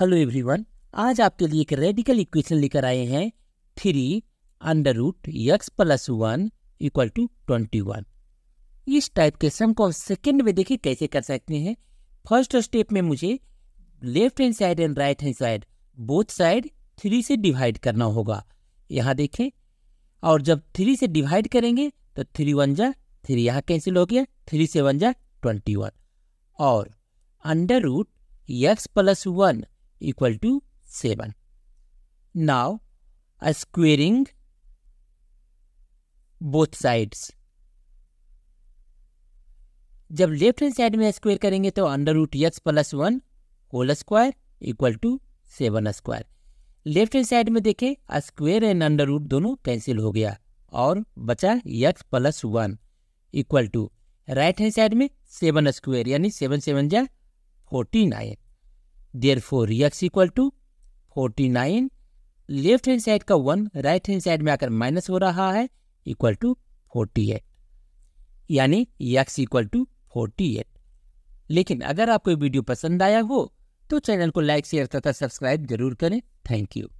Hello everyone आज आपके लिए एक रेडिकल इक्वेशन लेकर आए हैं three under root x plus one equal to twenty one इस टाइप के सम को सेकंड में देखिए कैसे कर सकते हैं फर्स्ट स्टेप में मुझे left hand side and right hand side both side three से डिवाइड करना होगा यहाँ देखें और जब थ्री से डिवाइड करेंगे तो थ्री वन जा थ्री यहाँ कैंसिल हो गया थ्री से वन जा ट्वेंटी वन और under root x plus one equal to 7. Now, uh, squaring both sides. जब लेफ्ट हैंड साइड में स्क्वायर करेंगे तो under root x plus one whole square equal to seven square left hand side में देखें square and under root दोनों cancel हो गया और बचा x plus one equal to right hand side में सेवन स्क्वायर यानी सेवन सेवन जा फोर्टीन आए देयरफॉर रिएक्स equal to 49 left hand side का वन राइट हैंड साइड में आकर माइनस हो रहा है इक्वल टू 48 यानी यक्स इक्वल टू 48 लेकिन अगर आपको वीडियो पसंद आया हो तो चैनल को लाइक शेयर तथा सब्सक्राइब जरूर करें थैंक यू